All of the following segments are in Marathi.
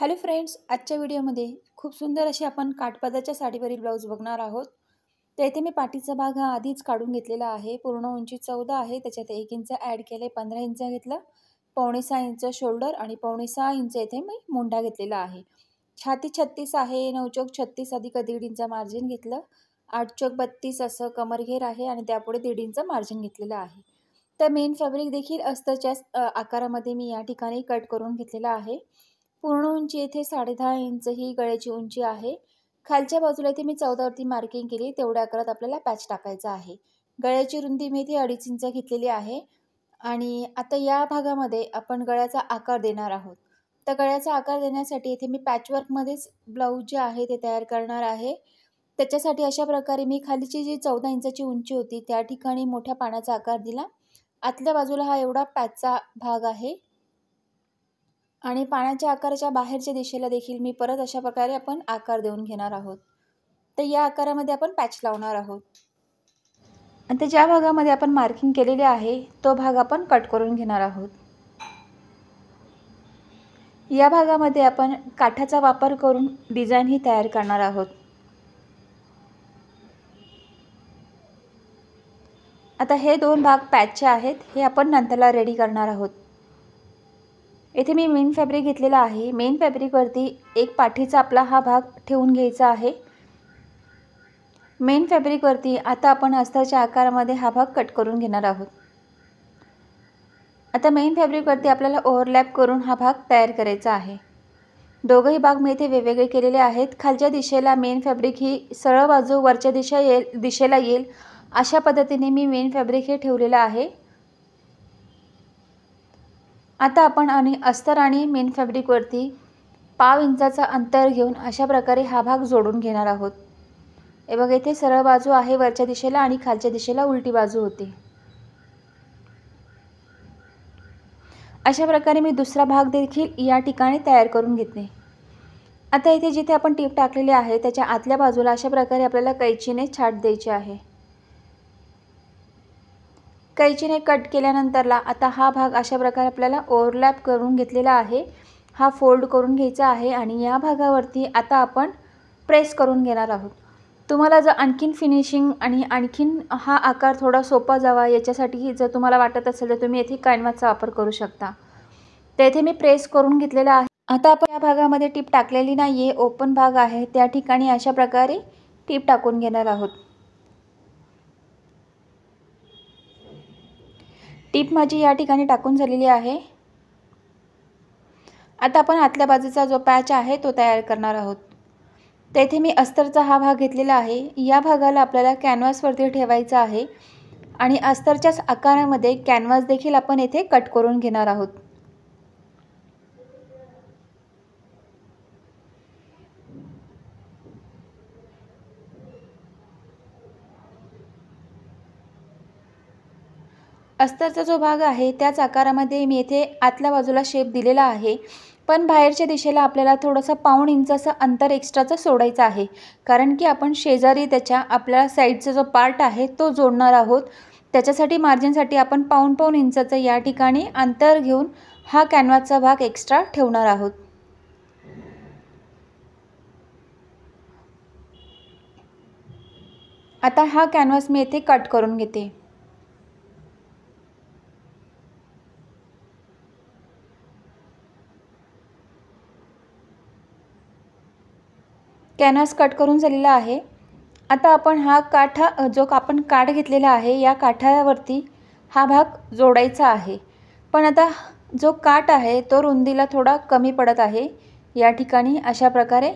हॅलो फ्रेंड्स आजच्या व्हिडिओमध्ये खूप सुंदर अशी आपण काठपादाच्या साडीवरील ब्लाऊज बघणार आहोत तर इथे मी पाठीचा भाग हा आधीच काढून घेतलेला आहे पूर्ण उंची चौदा आहे त्याच्यात एक इंच ॲड केले पंधरा इंच घेतलं पावणे सहा इंच शोल्डर आणि पावणे सहा इंच इथे मी मुंडा घेतलेला आहे छाती छत्तीस आहे चौक छत्तीस अधिक दीड इंच मार्जिन घेतलं आठ चौक बत्तीस असं कमरघेर आहे आणि त्यापुढे दीड इंच मार्जिन घेतलेलं आहे तर मेन फॅब्रिक देखील अस्तरच्याच आकारामध्ये मी या ठिकाणी कट करून घेतलेला आहे पूर्ण उंची येथे साडे दहा इंच ही गळ्याची उंची आहे खालच्या बाजूला इथे मी चौदावरती मार्किंग केली तेवढ्या आकारात आपल्याला पॅच टाकायचा आहे गळ्याची रुंदी मी इथे अडीच इंच घेतलेली आहे आणि आता या भागामध्ये आपण गळ्याचा आकार देणार आहोत तर गळ्याचा आकार देण्यासाठी इथे मी पॅचवर्कमध्येच ब्लाऊज जे आहे ते तयार करणार आहे त्याच्यासाठी अशा प्रकारे मी खालीची जी चौदा इंचाची उंची होती त्या ठिकाणी मोठ्या पाण्याचा आकार दिला आतल्या बाजूला हा एवढा पॅचचा भाग आहे आणि पाण्याच्या आकाराच्या बाहेरच्या दिशेला देखील मी परत अशा प्रकारे आपण आकार देऊन घेणार आहोत तर या आकारामध्ये आपण पॅच लावणार आहोत आणि ते ज्या भागामध्ये आपण मार्किंग केलेले आहे तो भाग आपण कट करून घेणार आहोत या भागामध्ये आपण काठाचा वापर करून डिझाईन ही तयार करणार आहोत आता हे दोन भाग पॅचचे आहेत हे आपण नंतरला रेडी करणार आहोत येथे मी मेन फॅब्रिक घेतलेला आहे मेन फॅब्रिकवरती एक पाठीचा आपला हा भाग ठेवून घ्यायचा आहे मेन फॅब्रिकवरती आता आपण अस्तरच्या आकारामध्ये हा भाग कट करून घेणार आहोत आता मेन फॅब्रिकवरती आपल्याला ओव्हरलॅप करून हा भाग तयार करायचा आहे दोघंही भाग मी इथे वेगवेगळे केलेले आहेत खालच्या दिशेला मेन फॅब्रिक ही सरळ बाजू वरच्या दिशा येईल दिशेला येईल अशा पद्धतीने मी मेन फॅब्रिक हे ठेवलेलं आहे आता आपण आणि अस्तर आणि मेन फॅब्रिकवरती पाव इंचाचा अंतर घेऊन अशा प्रकारे हा भाग जोडून घेणार आहोत हे बघा इथे सरळ बाजू आहे वरच्या दिशेला आणि खालच्या दिशेला उलटी बाजू होती अशा प्रकारे मी दुसरा भाग देखील या ठिकाणी तयार करून घेते आता इथे जिथे आपण टीप टाकलेली आहे त्याच्या आतल्या बाजूला अशा प्रकारे आपल्याला कैचीने छाट द्यायची आहे कैचीने कट केल्यानंतरला आता हा भाग अशा प्रकारे आपल्याला ओव्हरलॅप करून घेतलेला आहे हा फोल्ड करून घ्यायचा आहे आणि या भागावरती आता आपण प्रेस करून घेणार आहोत तुम्हाला जर आणखीन फिनिशिंग आणि आणखीन हा आकार थोडा सोपा जावा याच्यासाठी जर तुम्हाला वाटत असेल तर तुम्ही येथे कॅनवाचा वापर करू शकता तर येथे मी प्रेस करून घेतलेला आहे आता आपण या भागामध्ये टीप टाकलेली नाही आहे ओपन भाग आहे त्या ठिकाणी अशा प्रकारे टीप टाकून घेणार आहोत टीप माझी या ठिकाणी टाकून झालेली आहे आता आपण आतल्या बाजूचा जो पॅच आहे तो तयार करणार आहोत तेथे मी अस्तरचा हा भाग घेतलेला आहे या भागाला आपल्याला कॅनव्हासवरती ठेवायचा आहे आणि अस्तरच्याच आकारामध्ये कॅनव्हास देखील आपण येथे कट करून घेणार आहोत अस्तरचा जो भाग आहे त्याच आकारामध्ये मी येथे आतल्या बाजूला शेप दिलेला आहे पण बाहेरच्या दिशेला आपल्याला थोडंसं पाऊण इंच असं अंतर एक्स्ट्राचं सोडायचं आहे कारण की आपण शेजारी त्याच्या आपल्या साईडचा जो पार्ट आहे तो जोडणार आहोत त्याच्यासाठी मार्जिनसाठी आपण पाऊण पाऊण इंचाचं या ठिकाणी अंतर घेऊन हा कॅनव्हासचा भाग एक्स्ट्रा ठेवणार आहोत आता हा कॅनव्हास मी येथे कट करून घेते कॅनव्हास कट करून झालेला आहे आता आपण हा काठा जो आपण काठ घेतलेला आहे या काठावरती हा भाग जोडायचा आहे पण आता जो काठ आहे तो रुंदीला थोडा कमी पडत आहे या ठिकाणी अशा प्रकारे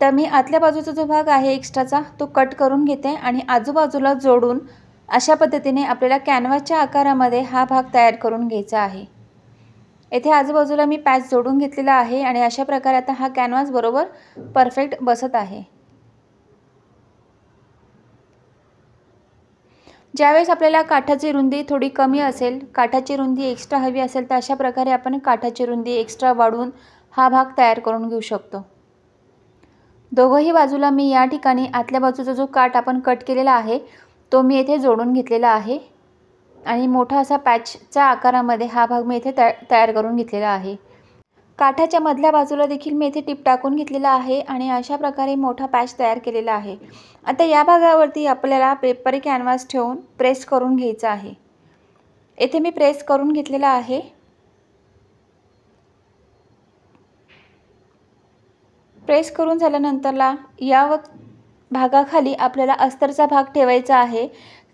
तर मी आतल्या बाजूचा जो भाग आहे एक्स्ट्राचा तो कट करून घेते आणि आजूबाजूला जोडून अशा पद्धतीने आपल्याला कॅनव्हासच्या आकारामध्ये हा भाग तयार करून घ्यायचा आहे येथे आजूबाजूला मी पॅच जोडून घेतलेला आहे आणि अशा प्रकारे आता हा कॅनव्हास बरोबर परफेक्ट बसत आहे ज्यावेळेस आपल्याला काठाची रुंदी थोडी कमी असेल काठाची रुंदी एक्स्ट्रा हवी असेल तर अशा प्रकारे आपण काठाची रुंदी एक्स्ट्रा वाढवून हा भाग तयार करून घेऊ शकतो दोघंही बाजूला मी या ठिकाणी आतल्या बाजूचा जो काठ आपण कट केलेला आहे तो मी येथे जोडून घेतलेला आहे आणि मोठा असा पॅचच्या आकारामध्ये हा भाग मी इथे तया तयार करून घेतलेला आहे काठाच्या मधल्या बाजूला देखील मी इथे टिप टाकून घेतलेला आहे आणि अशा प्रकारे मोठा पॅच तयार केलेला आहे आता या भागावरती आपल्याला पेपर कॅनव्हास ठेवून प्रेस करून घ्यायचा आहे येथे मी प्रेस करून घेतलेला आहे प्रेस करून झाल्यानंतरला या भागाखाली आपल्याला अस्तरचा भाग ठेवायचा आहे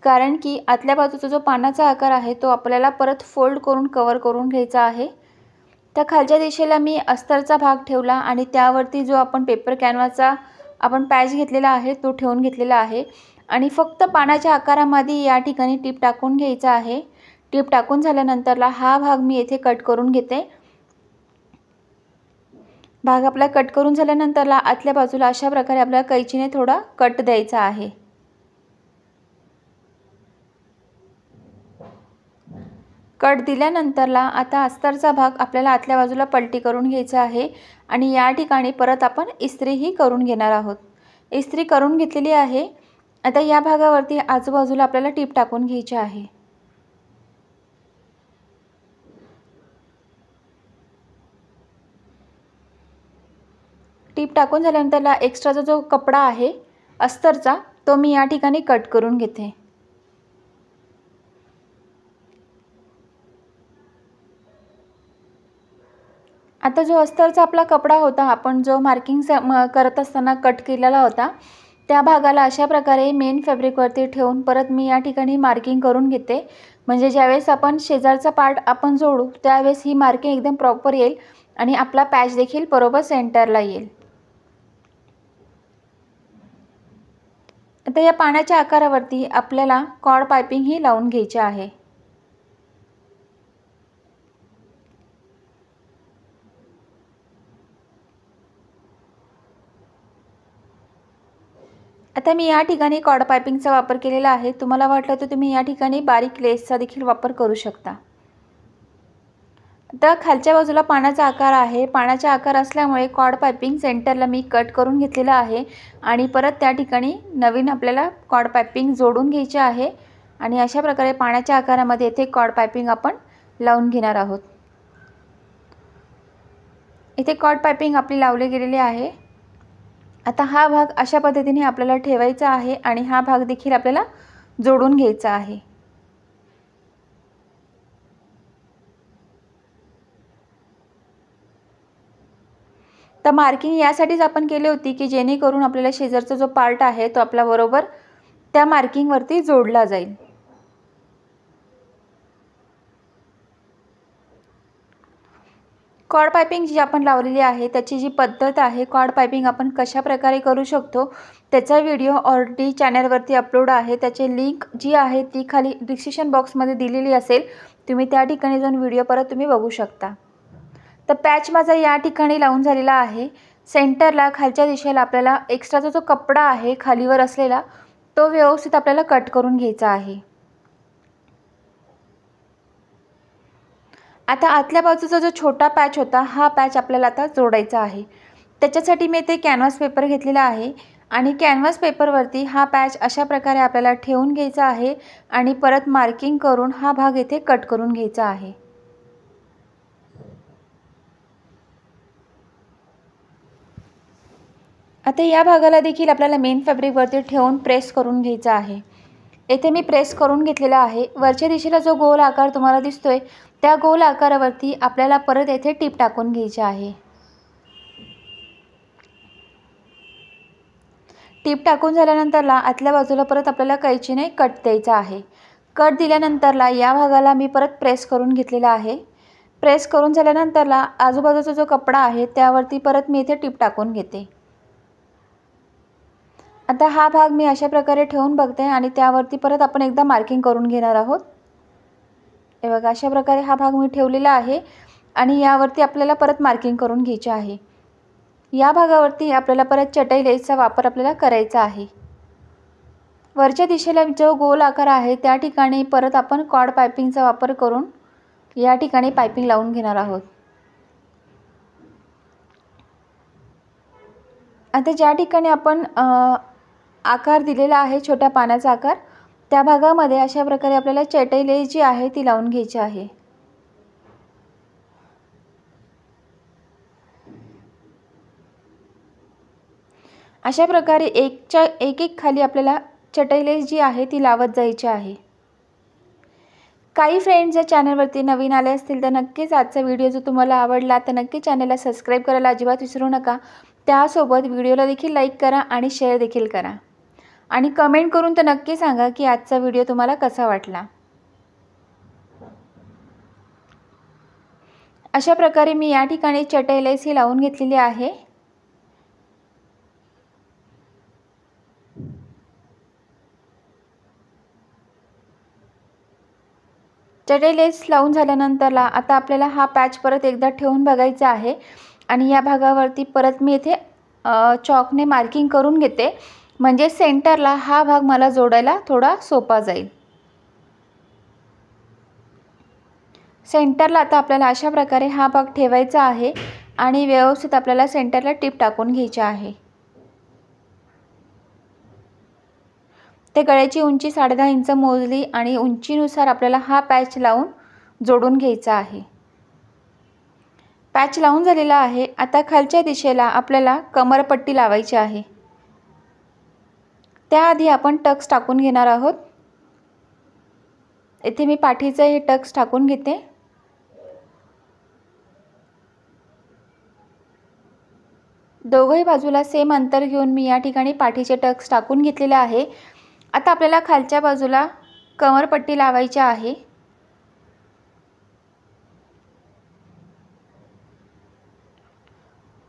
कारण की आतल्या बाजूचा जो पानाचा आकार आहे तो आपल्याला परत फोल्ड करून कवर करून घ्यायचा आहे त्या खालच्या दिशेला मी अस्तरचा भाग ठेवला आणि त्यावरती जो आपण पेपर कॅनवाचा आपण पॅच घेतलेला आहे तो ठेवून घेतलेला आहे आणि फक्त पानाच्या आकारामध्ये या ठिकाणी टीप टाकून घ्यायचा आहे टीप टाकून झाल्यानंतरला हा भाग मी येथे कट करून घेते भाग आपला कट करून झाल्यानंतरला आतल्या बाजूला अशा प्रकारे आपल्याला कैचीने थोडा कट द्यायचा आहे कट दिल्यानंतरला आता अस्तरचा भाग आपल्याला आतल्या बाजूला पलटी करून घ्यायचा आहे आणि या ठिकाणी परत आपण इस्त्रीही करून घेणार आहोत इस्त्री करून घेतलेली आहे आता या भागावरती आजूबाजूला आपल्याला टीप टाकून घ्यायची आहे टीप टाकून झाल्यानंतरला एक्स्ट्राचा जो कपडा आहे अस्तरचा तो मी या ठिकाणी कट करून घेते आता जो अस्तरचा आपला कपडा होता आपण जो मार्किंग म करत असताना कट केलेला होता त्या भागाला अशा प्रकारे मेन फॅब्रिकवरती ठेवून परत मी या ठिकाणी मार्किंग करून घेते म्हणजे ज्यावेळेस आपण शेजारचा पार्ट आपण जोडू त्यावेळेस ही मार्किंग एकदम प्रॉपर येईल आणि आपला पॅच देखील बरोबर सेंटरला येईल आता या पाण्याच्या आकारावरती आपल्याला कॉड पायपिंगही ही लावून घ्यायची आहे आता मी या ठिकाणी कॉड पायपिंगचा वापर केलेला आहे तुम्हाला वाटलं तर तुम्ही या ठिकाणी बारीक लेसचा देखील वापर करू शकता आता खालच्या बाजूला पाण्याचा आकार आहे पाण्याचा आकार असल्यामुळे कॉड पायपिंग सेंटरला मी कट करून घेतलेला आहे आणि परत त्या ठिकाणी नवीन आपल्याला कॉड पायपिंग जोडून घ्यायचे आहे आणि अशा प्रकारे पाण्याच्या आकारामध्ये येथे कॉड पायपिंग आपण लावून घेणार आहोत इथे कॉड पायपिंग आपली लावली गेलेली आहे आता हा भाग अशा पद्धतीने आपल्याला ठेवायचा आहे आणि हा भाग देखील आपल्याला जोडून घ्यायचा आहे तर मार्किंग यासाठीच आपण केली होती की जेणेकरून आपल्याला शेजारचा जो पार्ट आहे तो आपला बरोबर त्या मार्किंगवरती जोडला जाईल कॉड पायपिंग जी आपण लावलेली आहे त्याची जी पद्धत आहे कॉड पायपिंग आपण कशा प्रकारे करू शकतो त्याचा व्हिडिओ ऑलरेडी चॅनलवरती अपलोड आहे त्याची लिंक जी आहे ती खाली डिस्क्रिप्शन बॉक्समध्ये दिलेली असेल तुम्ही त्या ठिकाणी जाऊन व्हिडिओ परत तुम्ही बघू शकता तर पॅच माझा या ठिकाणी लावून झालेला आहे सेंटरला खालच्या दिशेला आपल्याला एक्स्ट्राचा जो कपडा आहे खालीवर असलेला तो व्यवस्थित आपल्याला कट करून घ्यायचा आहे आता आतल्या बाजूचा जो छोटा पॅच होता हा पॅच आपल्याला आता जोडायचा आहे त्याच्यासाठी मी ते कॅनव्हास पेपर घेतलेला आहे आणि कॅनव्हास पेपरवरती हा पॅच अशा प्रकारे आपल्याला ठेवून घ्यायचा आहे आणि परत मार्किंग करून हा भाग इथे कट करून घ्यायचा आहे आता या भागाला देखील आपल्याला मेन फॅब्रिकवरती ठेवून प्रेस करून घ्यायचा आहे येथे मी प्रेस करून घेतलेला आहे वरच्या दिशेला जो गोल आकार तुम्हाला दिसतो आहे त्या गोल आकारावरती आपल्याला परत येथे टीप टाकून घ्यायची आहे टीप टाकून झाल्यानंतरला आतल्या बाजूला परत आपल्याला कैचीने कट द्यायचा आहे कट दिल्यानंतरला या भागाला मी परत प्रेस करून घेतलेला आहे प्रेस करून झाल्यानंतरला आजूबाजूचा जो कपडा आहे त्यावरती परत मी इथे टीप टाकून घेते आता हा भाग मी अशा प्रकारे ठेवून बघते आणि त्यावरती परत आपण एकदा मार्किंग करून घेणार आहोत हे बघा अशा प्रकारे हा भाग मी ठेवलेला आहे आणि यावरती आपल्याला परत मार्किंग करून घ्यायचे आहे या भागावरती आपल्याला परत चटई लेसचा वापर आपल्याला करायचा आहे वरच्या दिशेला जो गोल आकार आहे त्या ठिकाणी परत आपण कॉड पायपिंगचा वापर करून या ठिकाणी पायपिंग लावून घेणार आहोत आता ज्या ठिकाणी आपण आकार दिलेला आहे छोट्या पानाचा आकार त्या भागामध्ये अशा प्रकारे आपल्याला चटईले जी आहे ती लावून घ्यायची आहे अशा प्रकारे एकच्या एक एक खाली आपल्याला चटईले जी आहे ती लावत जायची आहे काही फ्रेंड्स या चॅनलवरती नवीन आले असतील तर नक्कीच आजचा व्हिडिओ जो तुम्हाला आवडला तर नक्की चॅनलला सबस्क्राईब करायला अजिबात विसरू नका त्यासोबत व्हिडिओला देखील लाईक करा आणि शेअर देखील करा आणि कमेंट करून तर नक्की सांगा की आजचा व्हिडिओ तुम्हाला कसा वाटला अशा प्रकारे मी या ठिकाणी चटईलेस ही लावून घेतलेली आहे चटईलेस लावून झाल्यानंतरला आता आपल्याला हा पॅच परत एकदा ठेवून बघायचा आहे आणि या भागावरती परत मी इथे चॉकने मार्किंग करून घेते म्हणजे सेंटरला हा भाग मला जोडायला थोडा सोपा जाईल सेंटरला आता आपल्याला अशा प्रकारे हा भाग ठेवायचा आहे आणि व्यवस्थित आपल्याला सेंटरला टिप टाकून घ्यायची आहे ते गळ्याची उंची साडेदहा इंच मोजली आणि उंचीनुसार आपल्याला हा पॅच लावून जोडून घ्यायचा आहे पॅच लावून झालेला आहे आता खालच्या दिशेला आपल्याला कमरपट्टी लावायची आहे त्याआधी आपण टक्स टाकून घेणार आहोत इथे मी पाठीचं हे टक्स टाकून घेते दोघंही बाजूला सेम अंतर घेऊन मी या ठिकाणी पाठीचे टक्स टाकून घेतलेले आहे आता आपल्याला खालच्या बाजूला कमरपट्टी लावायची आहे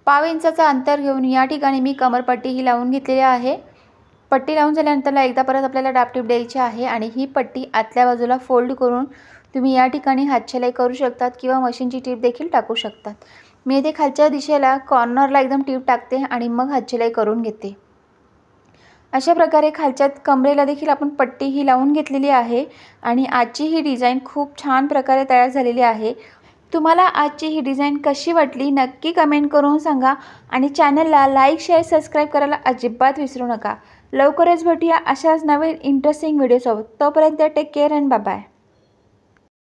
पाव इंचाचं अंतर घेऊन या ठिकाणी मी कमरपट्टी ही लावून घेतलेली आहे पट्टी लावून झाल्यानंतरला एकदा परत आपल्याला डापटीप द्यायची आहे आणि ही पट्टी आतल्या बाजूला फोल्ड करून तुम्ही या ठिकाणी हातशिलाई करू शकतात किंवा मशीनची टीप देखील टाकू शकतात मी इथे खालच्या दिशेला कॉर्नरला एकदम टीप टाकते आणि मग हातशिलाई करून घेते अशा प्रकारे खालच्यात कमरेला देखील आपण पट्टी ही लावून घेतलेली आहे आणि आजची ही डिझाईन खूप छान प्रकारे तयार झालेली आहे तुम्हाला आजची ही डिझाईन कशी वाटली नक्की कमेंट करून सांगा आणि चॅनलला लाईक शेअर सबस्क्राईब करायला अजिबात विसरू नका लवकरच भेटूया अशाच नवीन इंटरेस्टिंग व्हिडिओसोबत तोपर्यंत टेक केअर अँड बाय